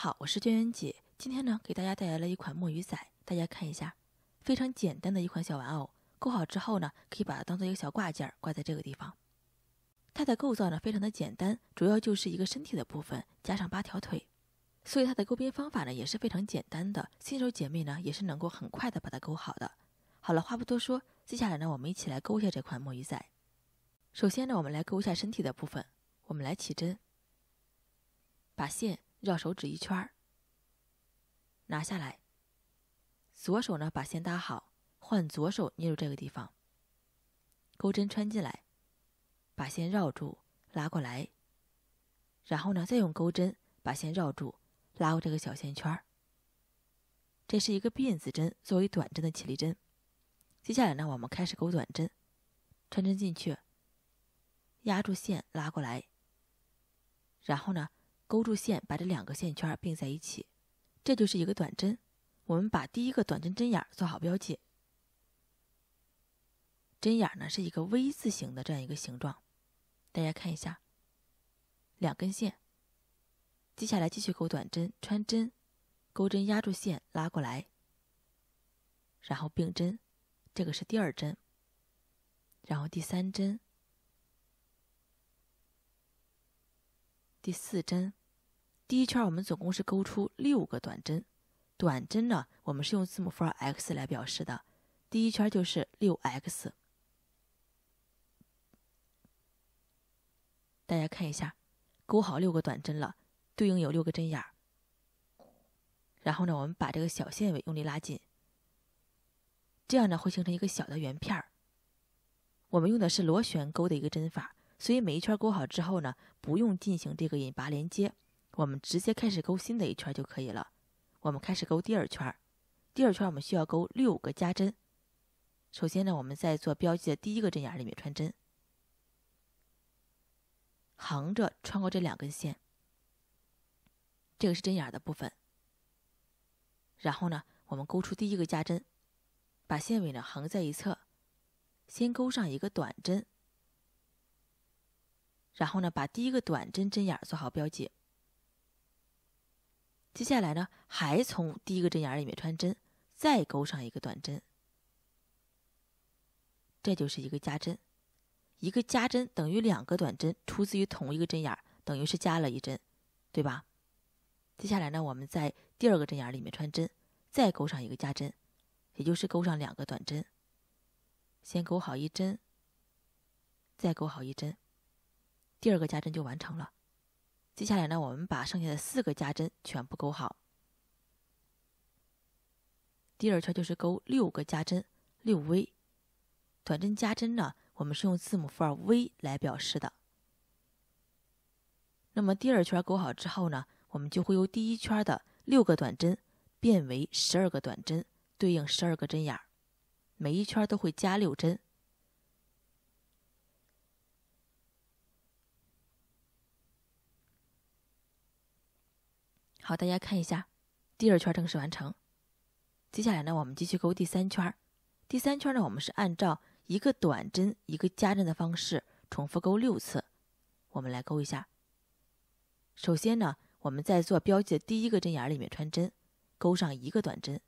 好，我是娟娟姐。今天呢，给大家带来了一款墨鱼仔，大家看一下，非常简单的一款小玩偶。钩好之后呢，可以把它当做一个小挂件，挂在这个地方。它的构造呢，非常的简单，主要就是一个身体的部分加上八条腿，所以它的钩边方法呢也是非常简单的，新手姐妹呢也是能够很快的把它钩好的。好了，话不多说，接下来呢，我们一起来钩一下这款墨鱼仔。首先呢，我们来钩一下身体的部分，我们来起针，把线。绕手指一圈儿，拿下来。左手呢，把线搭好，换左手捏住这个地方，钩针穿进来，把线绕住，拉过来。然后呢，再用钩针把线绕住，拉过这个小线圈儿。这是一个辫子针，作为短针的起立针。接下来呢，我们开始钩短针，穿针进去，压住线，拉过来。然后呢？勾住线，把这两个线圈并在一起，这就是一个短针。我们把第一个短针针眼做好标记。针眼呢是一个 V 字形的这样一个形状，大家看一下，两根线。接下来继续钩短针，穿针，钩针压住线，拉过来，然后并针，这个是第二针，然后第三针，第四针。第一圈我们总共是勾出六个短针，短针呢我们是用字母符号 x 来表示的。第一圈就是六 x。大家看一下，勾好六个短针了，对应有六个针眼儿。然后呢，我们把这个小线尾用力拉紧，这样呢会形成一个小的圆片儿。我们用的是螺旋钩的一个针法，所以每一圈勾好之后呢，不用进行这个引拔连接。我们直接开始钩新的一圈就可以了。我们开始钩第二圈，第二圈我们需要钩六个加针。首先呢，我们在做标记的第一个针眼里面穿针，横着穿过这两根线，这个是针眼的部分。然后呢，我们钩出第一个加针，把线尾呢横在一侧，先钩上一个短针，然后呢，把第一个短针针眼做好标记。接下来呢，还从第一个针眼里面穿针，再钩上一个短针，这就是一个加针。一个加针等于两个短针，出自于同一个针眼，等于是加了一针，对吧？接下来呢，我们在第二个针眼里面穿针，再钩上一个加针，也就是钩上两个短针。先钩好一针，再钩好一针，第二个加针就完成了。接下来呢，我们把剩下的四个加针全部钩好。第二圈就是钩六个加针，六 V 短针加针呢，我们是用字母符号 V 来表示的。那么第二圈钩好之后呢，我们就会由第一圈的六个短针变为十二个短针，对应十二个针眼，每一圈都会加六针。好，大家看一下，第二圈正式完成。接下来呢，我们继续勾第三圈。第三圈呢，我们是按照一个短针一个加针的方式重复勾六次。我们来勾一下。首先呢，我们在做标记的第一个针眼里面穿针，勾上一个短针，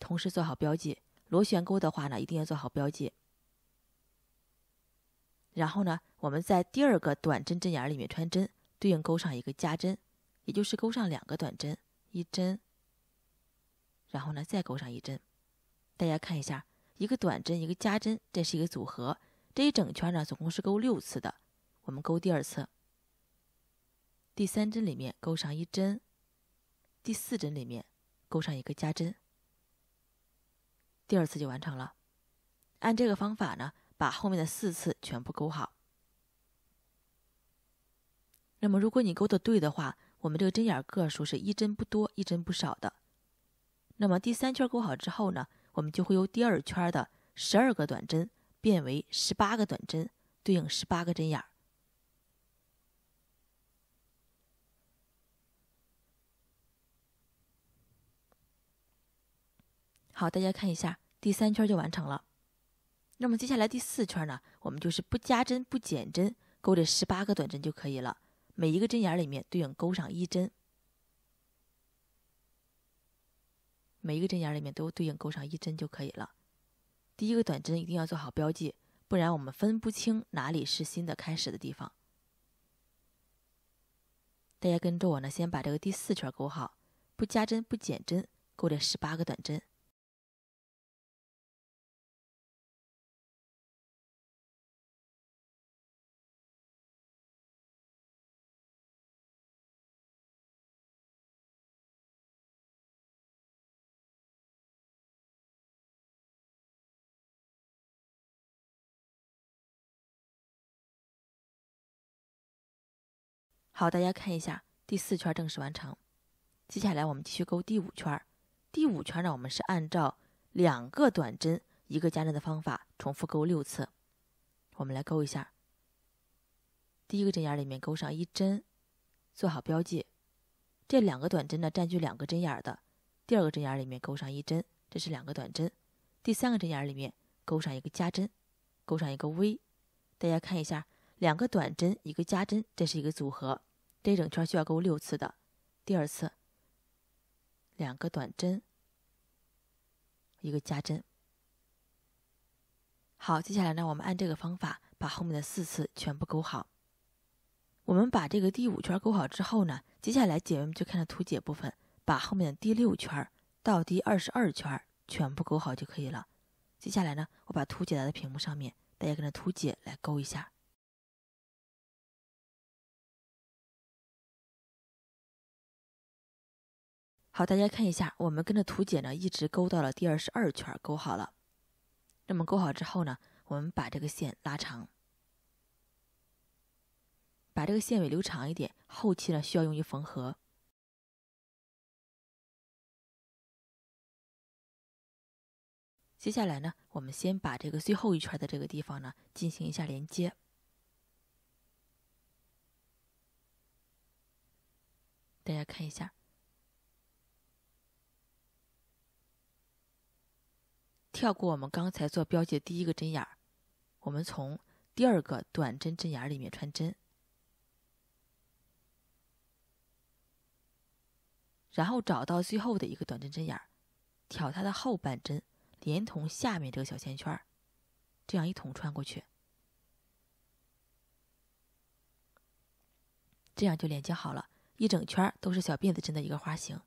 同时做好标记。螺旋钩的话呢，一定要做好标记。然后呢，我们在第二个短针针眼里面穿针。对应钩上一个加针，也就是钩上两个短针，一针，然后呢再钩上一针，大家看一下，一个短针一个加针，这是一个组合。这一整圈呢总共是钩六次的。我们钩第二次，第三针里面钩上一针，第四针里面钩上一个加针，第二次就完成了。按这个方法呢，把后面的四次全部钩好。那么，如果你勾的对的话，我们这个针眼个数是一针不多，一针不少的。那么第三圈勾好之后呢，我们就会由第二圈的十二个短针变为十八个短针，对应十八个针眼。好，大家看一下，第三圈就完成了。那么接下来第四圈呢，我们就是不加针不减针，勾这十八个短针就可以了。每一个针眼里面对应钩上一针，每一个针眼里面都对应钩上一针就可以了。第一个短针一定要做好标记，不然我们分不清哪里是新的开始的地方。大家跟着我呢，先把这个第四圈钩好，不加针不减针，钩这十八个短针。好，大家看一下第四圈正式完成。接下来我们继续钩第五圈。第五圈呢，我们是按照两个短针一个加针的方法重复钩六次。我们来钩一下。第一个针眼里面钩上一针，做好标记。这两个短针呢，占据两个针眼的。第二个针眼里面钩上一针，这是两个短针。第三个针眼里面钩上一个加针，钩上一个 V。大家看一下。两个短针，一个加针，这是一个组合。这整圈需要钩六次的。第二次，两个短针，一个加针。好，接下来呢，我们按这个方法把后面的四次全部钩好。我们把这个第五圈钩好之后呢，接下来姐妹们就看到图解部分，把后面的第六圈到第二十二圈全部钩好就可以了。接下来呢，我把图解打在屏幕上面，大家跟着图解来钩一下。好，大家看一下，我们跟着图解呢，一直勾到了第二十二圈，勾好了。那么勾好之后呢，我们把这个线拉长，把这个线尾留长一点，后期呢需要用于缝合。接下来呢，我们先把这个最后一圈的这个地方呢进行一下连接。大家看一下。跳过我们刚才做标记的第一个针眼儿，我们从第二个短针针眼里面穿针，然后找到最后的一个短针针眼，挑它的后半针，连同下面这个小线圈，这样一同穿过去，这样就连接好了。一整圈都是小辫子针的一个花型，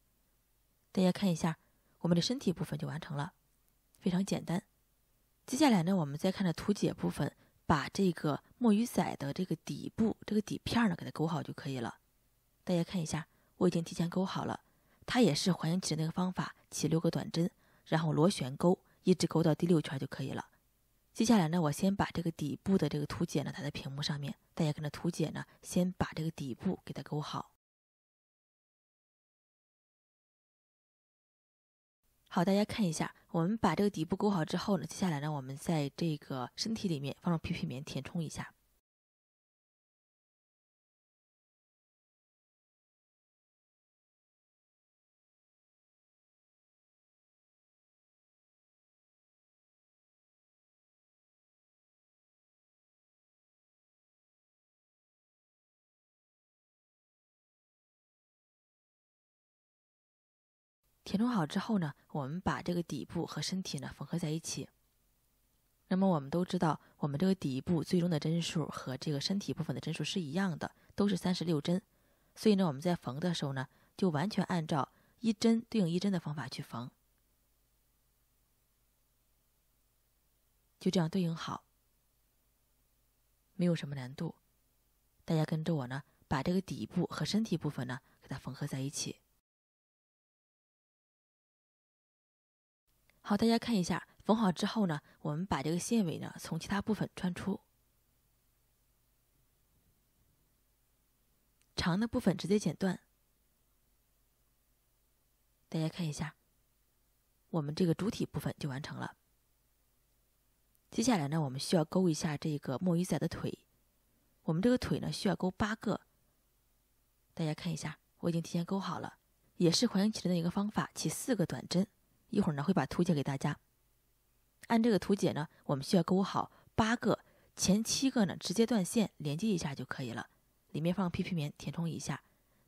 大家看一下，我们的身体部分就完成了。非常简单。接下来呢，我们再看着图解部分，把这个墨鱼仔的这个底部这个底片呢，给它勾好就可以了。大家看一下，我已经提前勾好了，它也是还原起的那个方法，起六个短针，然后螺旋钩，一直钩到第六圈就可以了。接下来呢，我先把这个底部的这个图解呢打在屏幕上面，大家看着图解呢，先把这个底部给它勾好。好，大家看一下。我们把这个底部勾好之后呢，接下来呢，我们在这个身体里面放入 PP 棉填充一下。填充好之后呢，我们把这个底部和身体呢缝合在一起。那么我们都知道，我们这个底部最终的针数和这个身体部分的针数是一样的，都是三十六针。所以呢，我们在缝的时候呢，就完全按照一针对应一针的方法去缝，就这样对应好，没有什么难度。大家跟着我呢，把这个底部和身体部分呢给它缝合在一起。好，大家看一下，缝好之后呢，我们把这个线尾呢从其他部分穿出，长的部分直接剪断。大家看一下，我们这个主体部分就完成了。接下来呢，我们需要勾一下这个墨鱼仔的腿，我们这个腿呢需要勾八个。大家看一下，我已经提前勾好了，也是环形起针的一个方法，起四个短针。一会儿呢，会把图解给大家。按这个图解呢，我们需要勾好八个，前七个呢直接断线连接一下就可以了，里面放 PP 棉填充一下。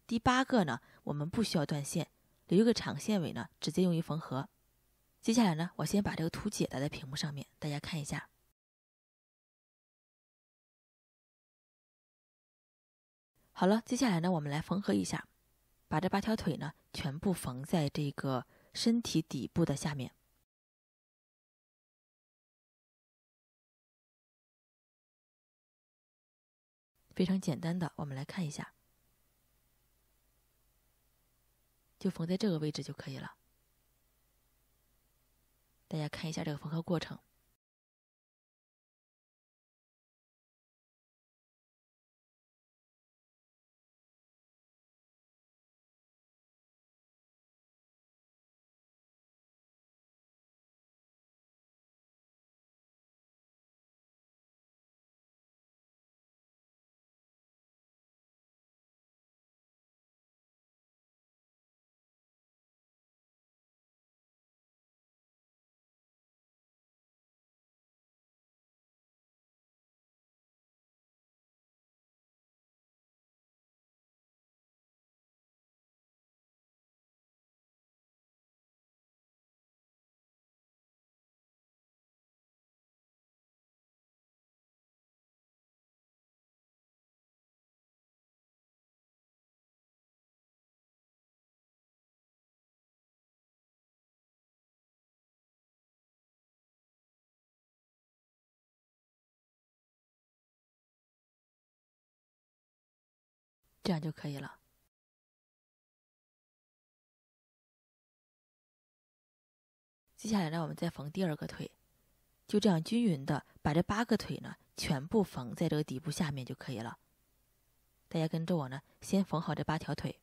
第八个呢，我们不需要断线，留一个长线尾呢，直接用于缝合。接下来呢，我先把这个图解打在屏幕上面，大家看一下。好了，接下来呢，我们来缝合一下，把这八条腿呢全部缝在这个。身体底部的下面，非常简单的，我们来看一下，就缝在这个位置就可以了。大家看一下这个缝合过程。这样就可以了。接下来，呢，我们再缝第二个腿，就这样均匀的把这八个腿呢全部缝在这个底部下面就可以了。大家跟着我呢，先缝好这八条腿。